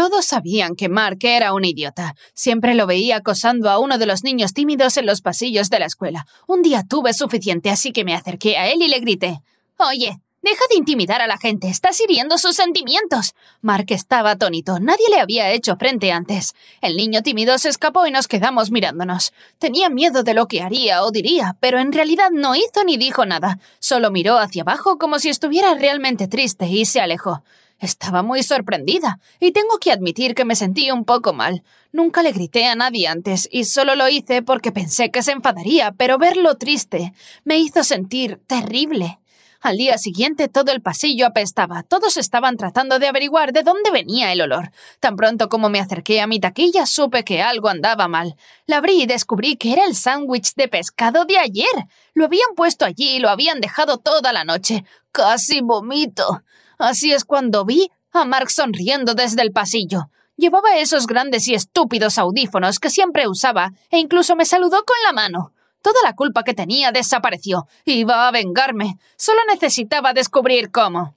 Todos sabían que Mark era un idiota. Siempre lo veía acosando a uno de los niños tímidos en los pasillos de la escuela. Un día tuve suficiente, así que me acerqué a él y le grité. Oye, deja de intimidar a la gente, estás hiriendo sus sentimientos. Mark estaba atónito, nadie le había hecho frente antes. El niño tímido se escapó y nos quedamos mirándonos. Tenía miedo de lo que haría o diría, pero en realidad no hizo ni dijo nada. Solo miró hacia abajo como si estuviera realmente triste y se alejó. Estaba muy sorprendida, y tengo que admitir que me sentí un poco mal. Nunca le grité a nadie antes, y solo lo hice porque pensé que se enfadaría, pero verlo triste me hizo sentir terrible. Al día siguiente todo el pasillo apestaba. Todos estaban tratando de averiguar de dónde venía el olor. Tan pronto como me acerqué a mi taquilla supe que algo andaba mal. La abrí y descubrí que era el sándwich de pescado de ayer. Lo habían puesto allí y lo habían dejado toda la noche. Casi vomito. Así es cuando vi a Mark sonriendo desde el pasillo. Llevaba esos grandes y estúpidos audífonos que siempre usaba e incluso me saludó con la mano. Toda la culpa que tenía desapareció. Iba a vengarme. Solo necesitaba descubrir cómo.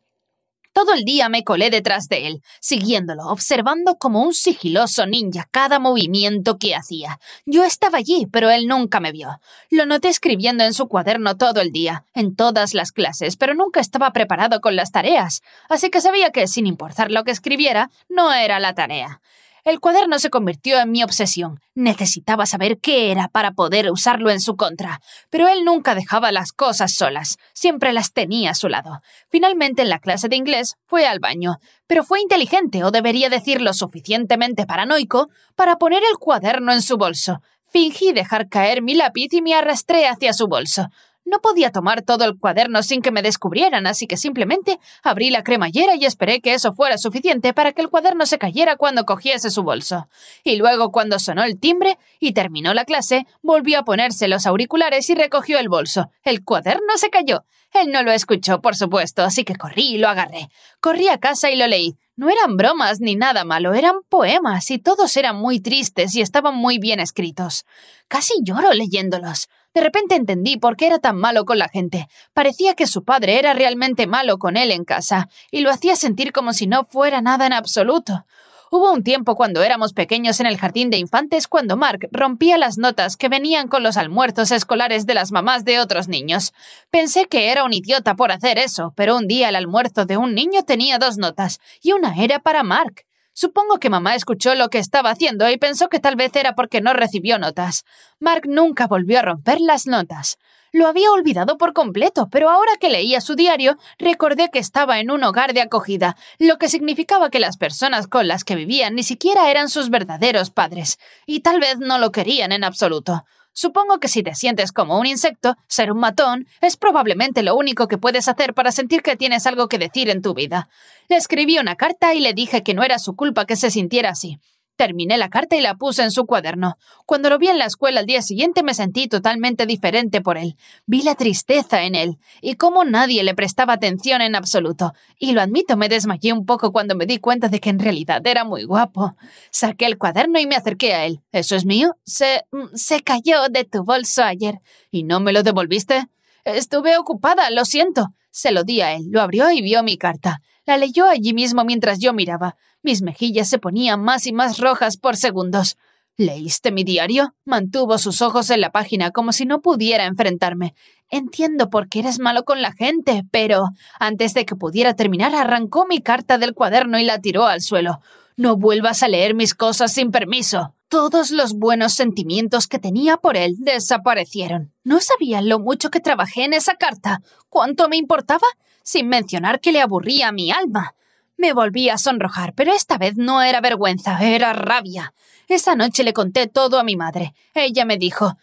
Todo el día me colé detrás de él, siguiéndolo, observando como un sigiloso ninja cada movimiento que hacía. Yo estaba allí, pero él nunca me vio. Lo noté escribiendo en su cuaderno todo el día, en todas las clases, pero nunca estaba preparado con las tareas, así que sabía que, sin importar lo que escribiera, no era la tarea. El cuaderno se convirtió en mi obsesión. Necesitaba saber qué era para poder usarlo en su contra. Pero él nunca dejaba las cosas solas. Siempre las tenía a su lado. Finalmente, en la clase de inglés, fue al baño. Pero fue inteligente, o debería decirlo suficientemente paranoico, para poner el cuaderno en su bolso. Fingí dejar caer mi lápiz y me arrastré hacia su bolso. No podía tomar todo el cuaderno sin que me descubrieran, así que simplemente abrí la cremallera y esperé que eso fuera suficiente para que el cuaderno se cayera cuando cogiese su bolso. Y luego, cuando sonó el timbre y terminó la clase, volvió a ponerse los auriculares y recogió el bolso. El cuaderno se cayó. Él no lo escuchó, por supuesto, así que corrí y lo agarré. Corrí a casa y lo leí. No eran bromas ni nada malo, eran poemas y todos eran muy tristes y estaban muy bien escritos. Casi lloro leyéndolos. De repente entendí por qué era tan malo con la gente. Parecía que su padre era realmente malo con él en casa, y lo hacía sentir como si no fuera nada en absoluto. Hubo un tiempo cuando éramos pequeños en el jardín de infantes cuando Mark rompía las notas que venían con los almuerzos escolares de las mamás de otros niños. Pensé que era un idiota por hacer eso, pero un día el almuerzo de un niño tenía dos notas, y una era para Mark. Supongo que mamá escuchó lo que estaba haciendo y pensó que tal vez era porque no recibió notas. Mark nunca volvió a romper las notas. Lo había olvidado por completo, pero ahora que leía su diario, recordé que estaba en un hogar de acogida, lo que significaba que las personas con las que vivían ni siquiera eran sus verdaderos padres, y tal vez no lo querían en absoluto. Supongo que si te sientes como un insecto, ser un matón es probablemente lo único que puedes hacer para sentir que tienes algo que decir en tu vida. Le escribí una carta y le dije que no era su culpa que se sintiera así. Terminé la carta y la puse en su cuaderno. Cuando lo vi en la escuela al día siguiente me sentí totalmente diferente por él. Vi la tristeza en él y cómo nadie le prestaba atención en absoluto. Y lo admito, me desmayé un poco cuando me di cuenta de que en realidad era muy guapo. Saqué el cuaderno y me acerqué a él. ¿Eso es mío? Se... Mm, se cayó de tu bolso ayer. ¿Y no me lo devolviste? Estuve ocupada, lo siento. Se lo di a él, lo abrió y vio mi carta. La leyó allí mismo mientras yo miraba. Mis mejillas se ponían más y más rojas por segundos. ¿Leíste mi diario? Mantuvo sus ojos en la página como si no pudiera enfrentarme. Entiendo por qué eres malo con la gente, pero antes de que pudiera terminar arrancó mi carta del cuaderno y la tiró al suelo. No vuelvas a leer mis cosas sin permiso. Todos los buenos sentimientos que tenía por él desaparecieron. No sabía lo mucho que trabajé en esa carta, cuánto me importaba, sin mencionar que le aburría mi alma. Me volví a sonrojar, pero esta vez no era vergüenza, era rabia. Esa noche le conté todo a mi madre. Ella me dijo,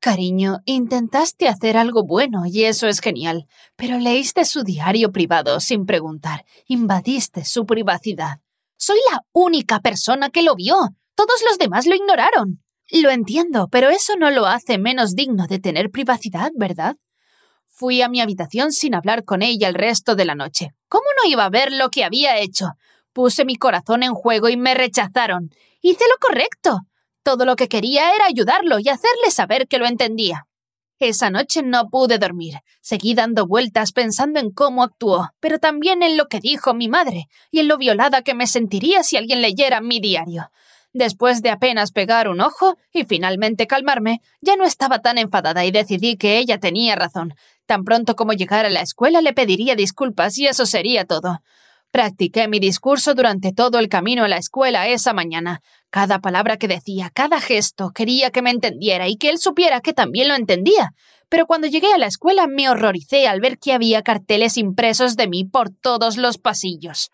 Cariño, intentaste hacer algo bueno y eso es genial, pero leíste su diario privado sin preguntar, invadiste su privacidad. Soy la única persona que lo vio. Todos los demás lo ignoraron. Lo entiendo, pero eso no lo hace menos digno de tener privacidad, ¿verdad? Fui a mi habitación sin hablar con ella el resto de la noche. ¿Cómo no iba a ver lo que había hecho? Puse mi corazón en juego y me rechazaron. Hice lo correcto. Todo lo que quería era ayudarlo y hacerle saber que lo entendía. Esa noche no pude dormir. Seguí dando vueltas pensando en cómo actuó, pero también en lo que dijo mi madre y en lo violada que me sentiría si alguien leyera mi diario. Después de apenas pegar un ojo y finalmente calmarme, ya no estaba tan enfadada y decidí que ella tenía razón. Tan pronto como llegara a la escuela le pediría disculpas y eso sería todo. Practiqué mi discurso durante todo el camino a la escuela esa mañana. Cada palabra que decía, cada gesto, quería que me entendiera y que él supiera que también lo entendía. Pero cuando llegué a la escuela me horroricé al ver que había carteles impresos de mí por todos los pasillos.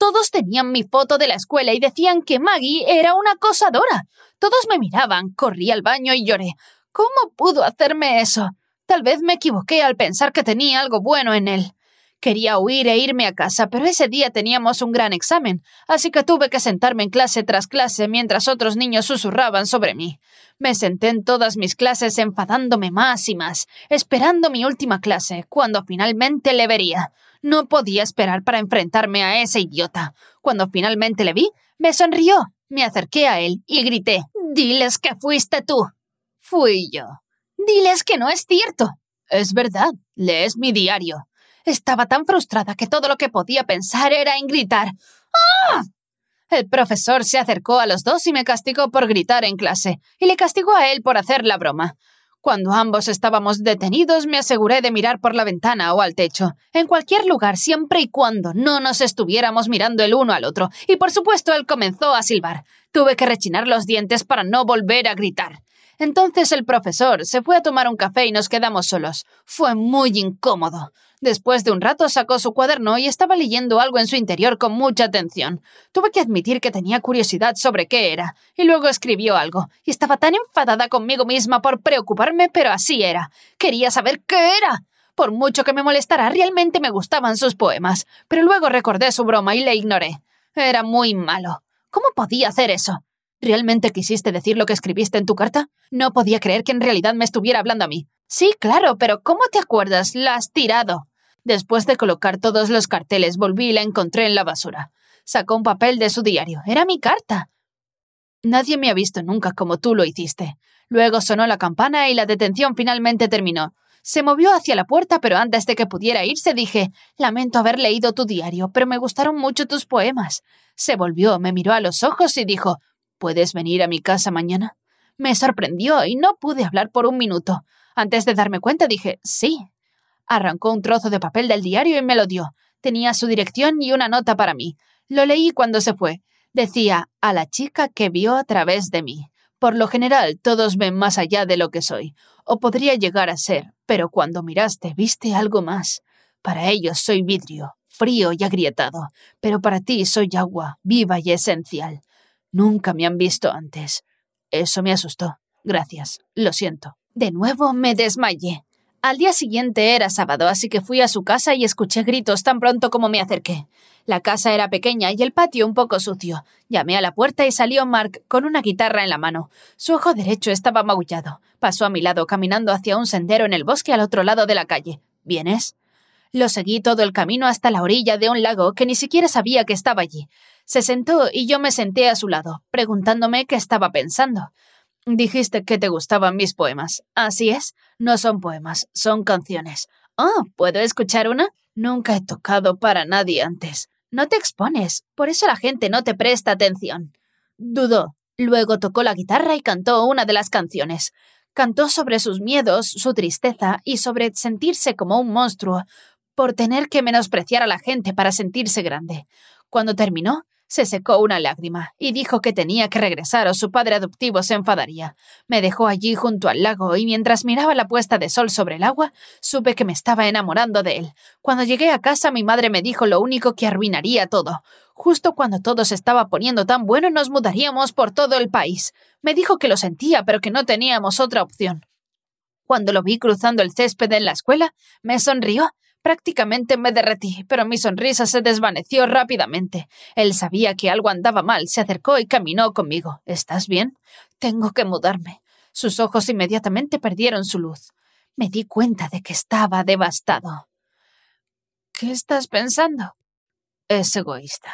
Todos tenían mi foto de la escuela y decían que Maggie era una acosadora. Todos me miraban, corrí al baño y lloré. ¿Cómo pudo hacerme eso? Tal vez me equivoqué al pensar que tenía algo bueno en él. Quería huir e irme a casa, pero ese día teníamos un gran examen, así que tuve que sentarme en clase tras clase mientras otros niños susurraban sobre mí. Me senté en todas mis clases enfadándome más y más, esperando mi última clase, cuando finalmente le vería. No podía esperar para enfrentarme a ese idiota. Cuando finalmente le vi, me sonrió. Me acerqué a él y grité, Diles que fuiste tú. Fui yo. Diles que no es cierto. Es verdad, lees mi diario. Estaba tan frustrada que todo lo que podía pensar era en gritar. ¡Ah! El profesor se acercó a los dos y me castigó por gritar en clase, y le castigó a él por hacer la broma. Cuando ambos estábamos detenidos me aseguré de mirar por la ventana o al techo, en cualquier lugar siempre y cuando no nos estuviéramos mirando el uno al otro, y por supuesto él comenzó a silbar. Tuve que rechinar los dientes para no volver a gritar. Entonces el profesor se fue a tomar un café y nos quedamos solos. Fue muy incómodo. Después de un rato sacó su cuaderno y estaba leyendo algo en su interior con mucha atención. Tuve que admitir que tenía curiosidad sobre qué era, y luego escribió algo, y estaba tan enfadada conmigo misma por preocuparme, pero así era. Quería saber qué era. Por mucho que me molestara, realmente me gustaban sus poemas, pero luego recordé su broma y le ignoré. Era muy malo. ¿Cómo podía hacer eso? ¿Realmente quisiste decir lo que escribiste en tu carta? No podía creer que en realidad me estuviera hablando a mí. Sí, claro, pero ¿cómo te acuerdas? La has tirado. Después de colocar todos los carteles, volví y la encontré en la basura. Sacó un papel de su diario. Era mi carta. Nadie me ha visto nunca como tú lo hiciste. Luego sonó la campana y la detención finalmente terminó. Se movió hacia la puerta, pero antes de que pudiera irse dije Lamento haber leído tu diario, pero me gustaron mucho tus poemas. Se volvió, me miró a los ojos y dijo ¿Puedes venir a mi casa mañana? Me sorprendió y no pude hablar por un minuto. Antes de darme cuenta dije Sí, Arrancó un trozo de papel del diario y me lo dio. Tenía su dirección y una nota para mí. Lo leí cuando se fue. Decía, a la chica que vio a través de mí. Por lo general, todos ven más allá de lo que soy, o podría llegar a ser, pero cuando miraste viste algo más. Para ellos soy vidrio, frío y agrietado, pero para ti soy agua, viva y esencial. Nunca me han visto antes. Eso me asustó. Gracias, lo siento. De nuevo me desmayé. Al día siguiente era sábado, así que fui a su casa y escuché gritos tan pronto como me acerqué. La casa era pequeña y el patio un poco sucio. Llamé a la puerta y salió Mark con una guitarra en la mano. Su ojo derecho estaba magullado. Pasó a mi lado caminando hacia un sendero en el bosque al otro lado de la calle. ¿Vienes? Lo seguí todo el camino hasta la orilla de un lago que ni siquiera sabía que estaba allí. Se sentó y yo me senté a su lado, preguntándome qué estaba pensando. Dijiste que te gustaban mis poemas. Así es, no son poemas, son canciones. Oh, ¿puedo escuchar una? Nunca he tocado para nadie antes. No te expones, por eso la gente no te presta atención. Dudó. Luego tocó la guitarra y cantó una de las canciones. Cantó sobre sus miedos, su tristeza y sobre sentirse como un monstruo, por tener que menospreciar a la gente para sentirse grande. Cuando terminó, se secó una lágrima y dijo que tenía que regresar o su padre adoptivo se enfadaría. Me dejó allí junto al lago y mientras miraba la puesta de sol sobre el agua, supe que me estaba enamorando de él. Cuando llegué a casa mi madre me dijo lo único que arruinaría todo. Justo cuando todo se estaba poniendo tan bueno nos mudaríamos por todo el país. Me dijo que lo sentía pero que no teníamos otra opción. Cuando lo vi cruzando el césped en la escuela, me sonrió Prácticamente me derretí, pero mi sonrisa se desvaneció rápidamente. Él sabía que algo andaba mal, se acercó y caminó conmigo. ¿Estás bien? Tengo que mudarme. Sus ojos inmediatamente perdieron su luz. Me di cuenta de que estaba devastado. ¿Qué estás pensando? Es egoísta.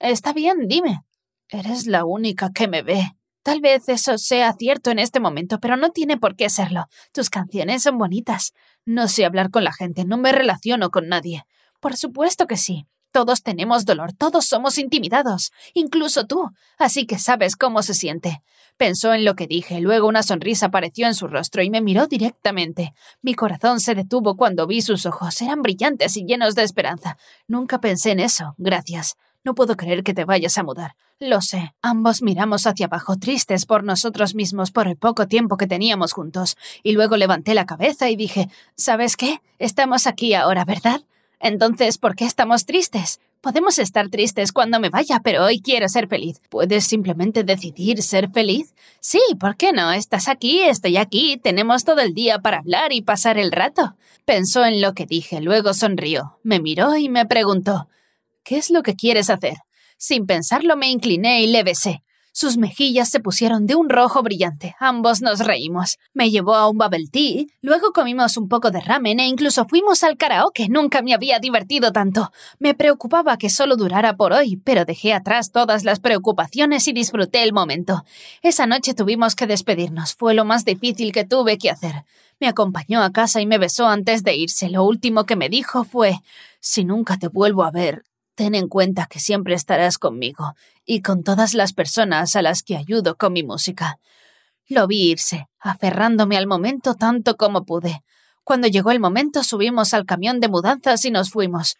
Está bien, dime. Eres la única que me ve. Tal vez eso sea cierto en este momento, pero no tiene por qué serlo. Tus canciones son bonitas. No sé hablar con la gente, no me relaciono con nadie. Por supuesto que sí. Todos tenemos dolor, todos somos intimidados, incluso tú, así que sabes cómo se siente. Pensó en lo que dije, luego una sonrisa apareció en su rostro y me miró directamente. Mi corazón se detuvo cuando vi sus ojos, eran brillantes y llenos de esperanza. Nunca pensé en eso, gracias. No puedo creer que te vayas a mudar. Lo sé. Ambos miramos hacia abajo, tristes por nosotros mismos por el poco tiempo que teníamos juntos. Y luego levanté la cabeza y dije, ¿sabes qué? Estamos aquí ahora, ¿verdad? Entonces, ¿por qué estamos tristes? Podemos estar tristes cuando me vaya, pero hoy quiero ser feliz. ¿Puedes simplemente decidir ser feliz? Sí, ¿por qué no? Estás aquí, estoy aquí, tenemos todo el día para hablar y pasar el rato. Pensó en lo que dije, luego sonrió, me miró y me preguntó ¿Qué es lo que quieres hacer? Sin pensarlo me incliné y le besé. Sus mejillas se pusieron de un rojo brillante. Ambos nos reímos. Me llevó a un bubble tea, luego comimos un poco de ramen e incluso fuimos al karaoke. Nunca me había divertido tanto. Me preocupaba que solo durara por hoy, pero dejé atrás todas las preocupaciones y disfruté el momento. Esa noche tuvimos que despedirnos. Fue lo más difícil que tuve que hacer. Me acompañó a casa y me besó antes de irse. Lo último que me dijo fue Si nunca te vuelvo a ver, Ten en cuenta que siempre estarás conmigo y con todas las personas a las que ayudo con mi música. Lo vi irse, aferrándome al momento tanto como pude. Cuando llegó el momento subimos al camión de mudanzas y nos fuimos.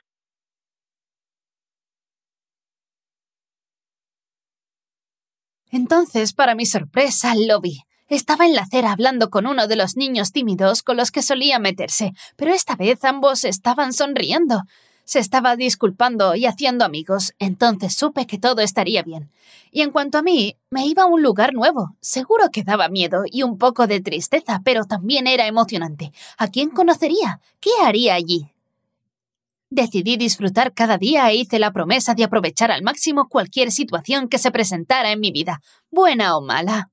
Entonces, para mi sorpresa, lo vi. Estaba en la acera hablando con uno de los niños tímidos con los que solía meterse, pero esta vez ambos estaban sonriendo. Se estaba disculpando y haciendo amigos, entonces supe que todo estaría bien. Y en cuanto a mí, me iba a un lugar nuevo. Seguro que daba miedo y un poco de tristeza, pero también era emocionante. ¿A quién conocería? ¿Qué haría allí? Decidí disfrutar cada día e hice la promesa de aprovechar al máximo cualquier situación que se presentara en mi vida, buena o mala.